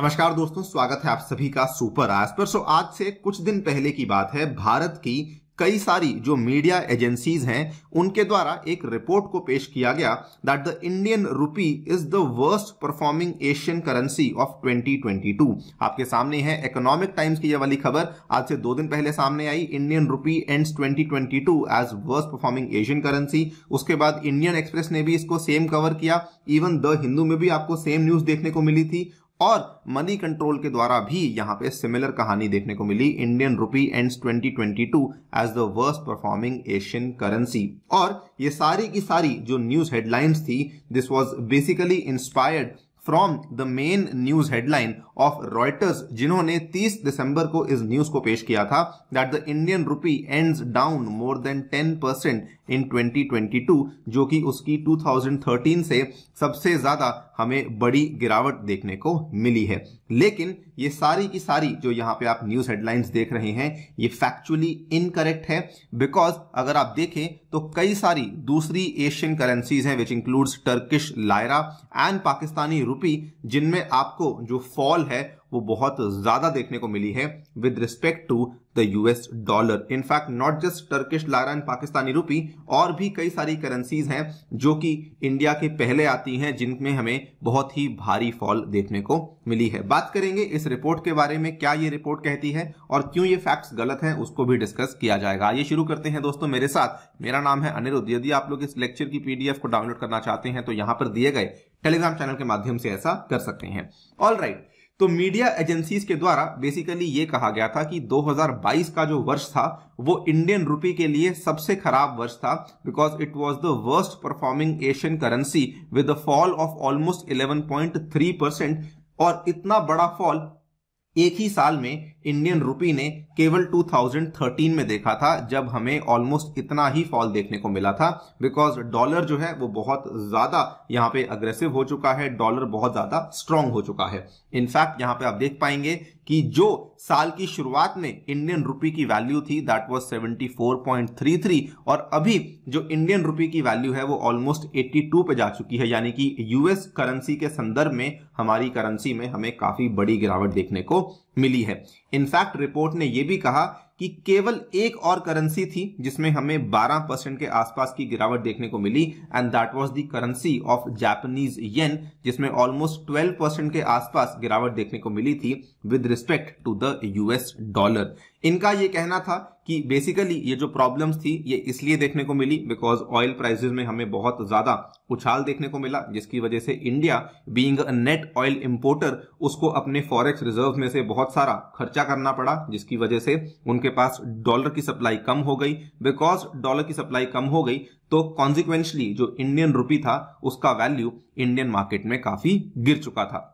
नमस्कार दोस्तों स्वागत है आप सभी का सुपर आज पर सो आज से कुछ दिन पहले की बात है भारत की कई सारी जो मीडिया एजेंसीज हैं उनके द्वारा एक रिपोर्ट को पेश किया गया that the Indian rupee is the worst performing Asian currency of 2022 आपके सामने है इकोनॉमिक टाइम्स की यह वाली खबर आज से दो दिन पहले सामने आई Indian rupee ends 2022 as worst performing Asian currency उसके बाद इंडियन एक्सप्रेस ने भी इसको सेम कवर किया इवन द हिंदू में भी आपको सेम न्यूज देखने को मिली थी और मनी कंट्रोल के द्वारा भी यहाँ पे सिमिलर कहानी देखने को मिली Indian rupee end 2022 as the worst performing Asian currency और ये सारी की सारी जो न्यूज हेडलाइंस थी this was basically inspired from the main news headline of Reuters जिन्होंने 30 दिसंबर को इस न्यूज को पेश किया था that the Indian rupee ends down more than 10 percent in 2022 जो कि उसकी 2013 से सबसे ज्यादा हमें बड़ी गिरावट देखने को मिली है लेकिन ये सारी की सारी जो यहाँ पे आप न्यूज हेडलाइंस देख रहे हैं ये फैक्चुअली इनकरेक्ट है बिकॉज अगर आप देखें तो कई सारी दूसरी एशियन करेंसीज हैं which includes Turkish lira and Pakistani rupee rupee जिनमें आपको जो फॉल है वो बहुत ज्यादा देखने को मिली है with respect to the US dollar in fact not just Turkish lira and Pakistani rupee और भी कई सारी करेंसीज हैं जो कि इंडिया के पहले आती हैं जिनमें हमें बहुत ही भारी फॉल देखने को मिली है बात करेंगे इस रिपोर्ट के बारे में क्या ये रिपोर्ट कहती है और क्यों ये फैक्ट्स गलत हैं उसको भी डिस्कस किया जाएगा ये शुरू करते हैं दोस्तों मेरे साथ मेरा नाम है अनिरुद्ध यदि आप लोग इस लेक्चर की पीडीएफ को डाउनलोड करना चाहते हैं तो यहां पर दिए गए टेलीग्राम चैनल के माध्यम से ऐसा कर सकते हैं ऑल राइट right. तो मीडिया एजेंसीज के द्वारा बेसिकली ये कहा गया था कि 2022 का जो वर्ष था वो इंडियन रुपी के लिए सबसे खराब वर्ष था because it was the worst performing Asian currency with of fall of almost 11.3 percent और इतना बड़ा फॉल एक ही साल में इंडियन रुपी ने केवल 2013 में देखा था जब हमें ऑलमोस्ट इतना ही फॉल देखने को मिला था बिकॉज डॉलर जो है वो बहुत ज्यादा यहां पे अग्रेसिव हो चुका है डॉलर बहुत ज्यादा स्ट्रांग हो चुका है इनफैक्ट यहां पे आप देख पाएंगे कि जो साल की शुरुआत में इंडियन रुपी की वैल्यू थी दैट वाज 74.33 और अभी जो इंडियन रुपी की वैल्यू है वो ऑलमोस्ट 82 पे जा चुकी है यानी कि यूएस करेंसी के संदर्भ में हमारी करेंसी में हमें काफी बड़ी गिरावट देखने को मिली है इनफैक्ट रिपोर्ट ने यह भी कहा कि केवल एक और करेंसी थी जिसमें हमें 12 परसेंट के आसपास की गिरावट देखने को मिली and that was the currency of Japanese yen जिसमें ऑलमोस्ट 12 परसेंट के आसपास गिरावट देखने को मिली थी with respect to the US dollar इनका ये कहना था कि बेसिकली ये जो प्रॉब्लम्स थी ये इसलिए देखने को मिली बिकॉज ऑयल प्राइसेस में हमें बहुत ज्यादा उछाल देखने को मिला जिसकी वजह से India being a net oil importer उसको अपने फॉरेक्स रिजर्व में से बहुत सारा खर्चा करना पड़ा जिसकी वजह से उनके पास डॉलर की सप्लाई कम हो गई बिकॉज डॉलर की सप्लाई कम हो गई तो कॉन्सिक्वेंशली जो इंडियन रुपी था उसका वैल्यू इंडियन मार्केट में काफी गिर चुका था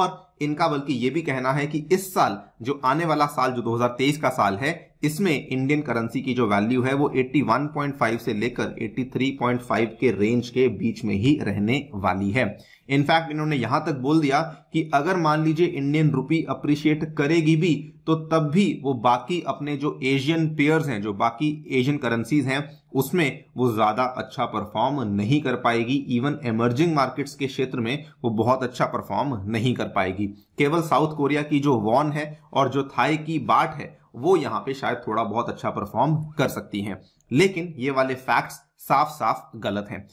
और इनका बल्कि यह भी कहना है कि इस साल जो आने वाला साल जो 2023 का साल है इसमें इंडियन करेंसी की जो वैल्यू है वो 81.5 से लेकर 83.5 के रेंज के बीच में ही रहने वाली है इनफैक्ट इन्होंने यहां तक बोल दिया कि अगर मान लीजिए इंडियन रुपी अप्रिशिएट करेगी भी तो तब भी वो बाकी अपने जो एशियन पेयर्स हैं जो बाकी एशियन करेंसीज हैं उसमें वो ज्यादा अच्छा परफॉर्म नहीं कर पाएगी इवन एमर्जिंग मार्केट्स के क्षेत्र में वो बहुत अच्छा परफॉर्म नहीं कर पाएगी केवल साउथ कोरिया की जो वॉन है और जो थाई की बाट है वो यहाँ पे शायद थोड़ा बहुत अच्छा परफॉर्म कर सकती हैं लेकिन ये वाले फैक्ट्स साफ साफ गलत हैं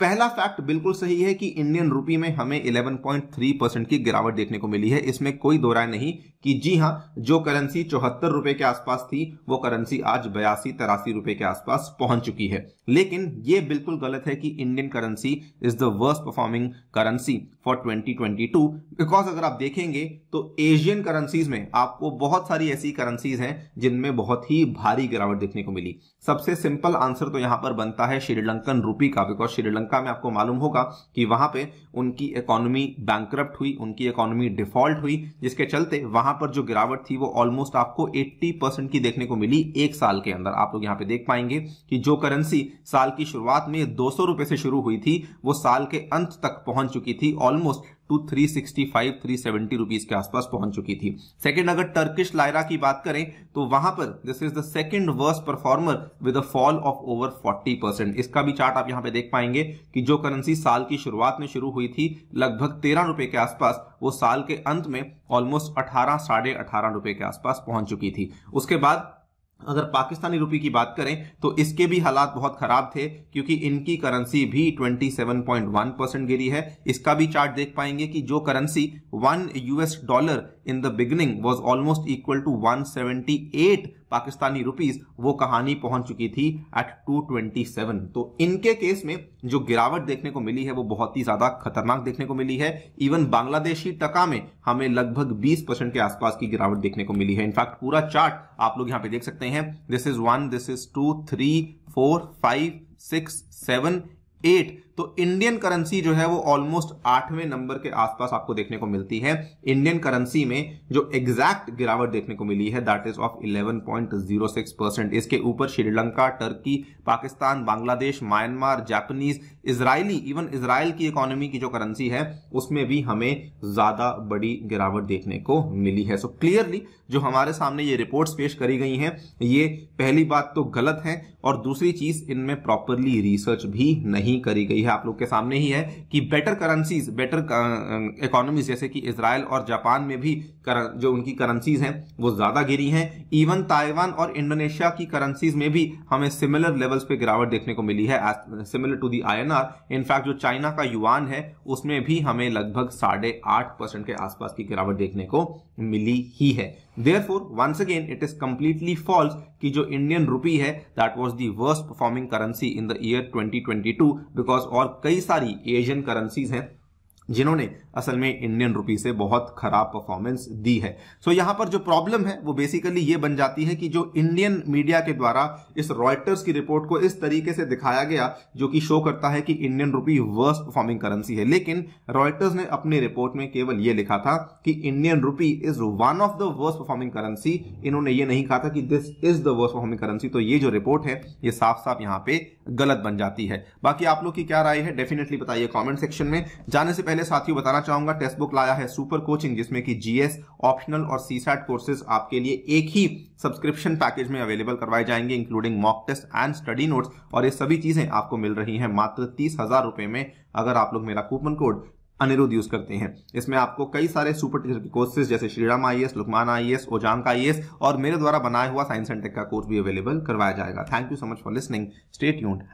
पहला फैक्ट बिल्कुल सही है कि इंडियन रूपी में हमें 11.3 परसेंट की गिरावट देखने को मिली है इसमें कोई दो नहीं कि जी हाँ जो करेंसी चौहत्तर रुपए के आसपास थी वो करेंसी आज बयासी तिरासी रुपए के आसपास पहुंच चुकी है लेकिन ये बिल्कुल गलत है कि Indian currency is the worst performing currency for 2022 because अगर आप देखेंगे तो एशियन करेंसीज में आपको बहुत सारी ऐसी करेंसीज हैं जिनमें बहुत ही भारी गिरावट देखने को मिली सबसे सिंपल आंसर तो यहां पर बनता है श्रीलंकन रूपी का बिकॉज श्रीलंका श्रीलंका में आपको मालूम होगा कि वहां पे उनकी इकोनॉमी बैंक हुई उनकी इकोनॉमी डिफॉल्ट हुई जिसके चलते वहां पर जो गिरावट थी वो ऑलमोस्ट आपको 80 परसेंट की देखने को मिली एक साल के अंदर आप लोग यहाँ पे देख पाएंगे कि जो करेंसी साल की शुरुआत में दो सौ से शुरू हुई थी वो साल के अंत तक पहुंच चुकी थी ऑलमोस्ट टू 365 370 रुपीस के आसपास पहुंच चुकी थी सेकंड अगर टर्किश लायरा की बात करें तो वहां पर this is the second worst performer with a fall of over 40 percent इसका भी चार्ट आप यहां पे देख पाएंगे कि जो करेंसी साल की शुरुआत में शुरू हुई थी लगभग तेरह रुपए के आसपास वो साल के अंत में ऑलमोस्ट अठारह साढ़े अठारह रुपए के आसपास पहुंच चुकी थी उसके बाद अगर पाकिस्तानी रुपये की बात करें तो इसके भी हालात बहुत खराब थे क्योंकि इनकी करेंसी भी 27.1 परसेंट गिरी है इसका भी चार्ट देख पाएंगे कि जो currency one US dollar in the beginning was almost equal to 178 Pakistani rupees वो कहानी पहुंच चुकी थी एट 227 तो इनके केस में जो गिरावट देखने को मिली है वो बहुत ही ज्यादा खतरनाक देखने को मिली है इवन बांग्लादेशी टका में हमें लगभग 20 परसेंट के आसपास की गिरावट देखने को मिली है इनफैक्ट पूरा चार्ट आप लोग यहाँ पे देख सकते हैं this is one this is two three four five six seven eight तो इंडियन करेंसी जो है वो ऑलमोस्ट आठवें नंबर के आसपास आपको देखने को मिलती है इंडियन करेंसी में जो एग्जैक्ट गिरावट देखने को मिली है दैट इज ऑफ 11.06 परसेंट इसके ऊपर Sri Lanka Turkey Pakistan Bangladesh Myanmar Japanese Israeli even Israel की इकोनॉमी की जो करेंसी है उसमें भी हमें ज्यादा बड़ी गिरावट देखने को मिली है सो so, क्लियरली जो हमारे सामने ये रिपोर्ट्स पेश करी गई हैं ये पहली बात तो गलत है और दूसरी चीज इनमें प्रॉपरली रिसर्च भी नहीं करी गई है आप लोग के सामने ही है कि बेटर करेंसीज बेटर इकोनॉमीज जैसे कि इसराइल और जापान में भी कर, जो उनकी करेंसीज हैं वो ज़्यादा गिरी हैं इवन ताइवान और इंडोनेशिया की करेंसीज में भी हमें सिमिलर लेवल्स पे गिरावट देखने को मिली है similar to the I N R in fact जो चाइना का युवान है उसमें भी हमें लगभग साढ़े आठ परसेंट के आसपास की गिरावट देखने को मिली ही है therefore once again it is completely false कि जो इंडियन रुपी है that was the worst performing currency in the year twenty twenty two because और कई सारी एशियन करेंसीज हैं जिन्होंने असल में इंडियन रुपी से बहुत खराब परफॉर्मेंस दी है सो so, यहां पर जो प्रॉब्लम है वो बेसिकली ये बन जाती है कि जो इंडियन मीडिया के द्वारा इस रॉयटर्स की रिपोर्ट को इस तरीके से दिखाया गया जो कि शो करता है कि Indian rupee worst performing currency है लेकिन रॉयटर्स ने अपनी रिपोर्ट में केवल ये लिखा था कि Indian rupee is one of the worst performing currency इन्होंने ये नहीं कहा था कि this is the worst performing currency तो ये जो रिपोर्ट है ये साफ साफ यहां पर गलत बन जाती है बाकी आप लोग की क्या राय है डेफिनेटली बताइए कॉमेंट सेक्शन में जाने से पहले पहले साथियों बताना चाहूंगा टेक्स्ट बुक लाया है सुपर कोचिंग जिसमें कि जीएस ऑप्शनल और सीसैट कोर्सेज आपके लिए एक ही सब्सक्रिप्शन पैकेज में अवेलेबल करवाए जाएंगे including mock test and study notes और ये सभी चीजें आपको मिल रही हैं मात्र तीस हजार रुपए में अगर आप लोग मेरा कूपन कोड अनिरुद्ध यूज करते हैं इसमें आपको कई सारे सुपर टीचर के कोर्सेज जैसे Shriram I S Lukman I S Ojaank I S और मेरे द्वारा बनाया हुआ साइंस एंड टेक का कोर्स भी अवेलेबल करवाया जाएगा thank you so much for listening state यून